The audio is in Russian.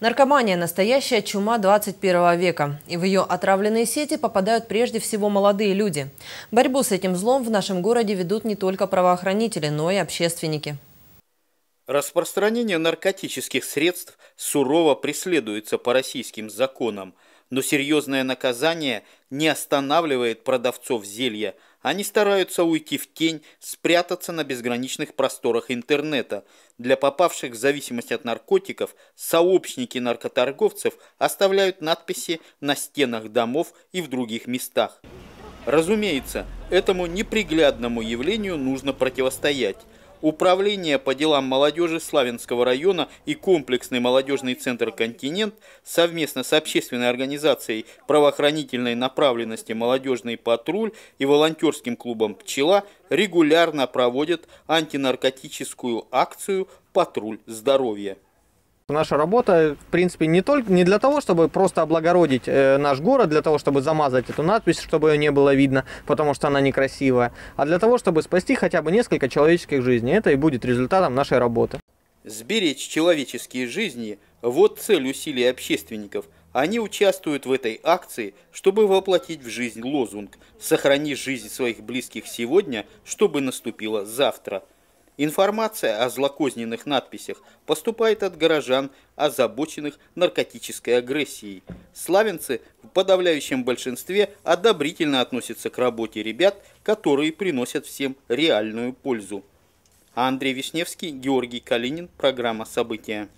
Наркомания – настоящая чума 21 века, и в ее отравленные сети попадают прежде всего молодые люди. Борьбу с этим злом в нашем городе ведут не только правоохранители, но и общественники. Распространение наркотических средств сурово преследуется по российским законам, но серьезное наказание не останавливает продавцов зелья – они стараются уйти в тень, спрятаться на безграничных просторах интернета. Для попавших в зависимость от наркотиков, сообщники наркоторговцев оставляют надписи на стенах домов и в других местах. Разумеется, этому неприглядному явлению нужно противостоять – Управление по делам молодежи Славянского района и комплексный молодежный центр «Континент» совместно с общественной организацией правоохранительной направленности «Молодежный патруль» и волонтерским клубом «Пчела» регулярно проводят антинаркотическую акцию «Патруль здоровья» наша работа, в принципе, не только не для того, чтобы просто облагородить э, наш город, для того, чтобы замазать эту надпись, чтобы ее не было видно, потому что она некрасивая, а для того, чтобы спасти хотя бы несколько человеческих жизней. Это и будет результатом нашей работы. Сберечь человеческие жизни – вот цель усилий общественников. Они участвуют в этой акции, чтобы воплотить в жизнь лозунг «Сохрани жизнь своих близких сегодня, чтобы наступило завтра». Информация о злокозненных надписях поступает от горожан, озабоченных наркотической агрессией. Славянцы в подавляющем большинстве одобрительно относятся к работе ребят, которые приносят всем реальную пользу. Андрей Вишневский, Георгий Калинин, программа «События».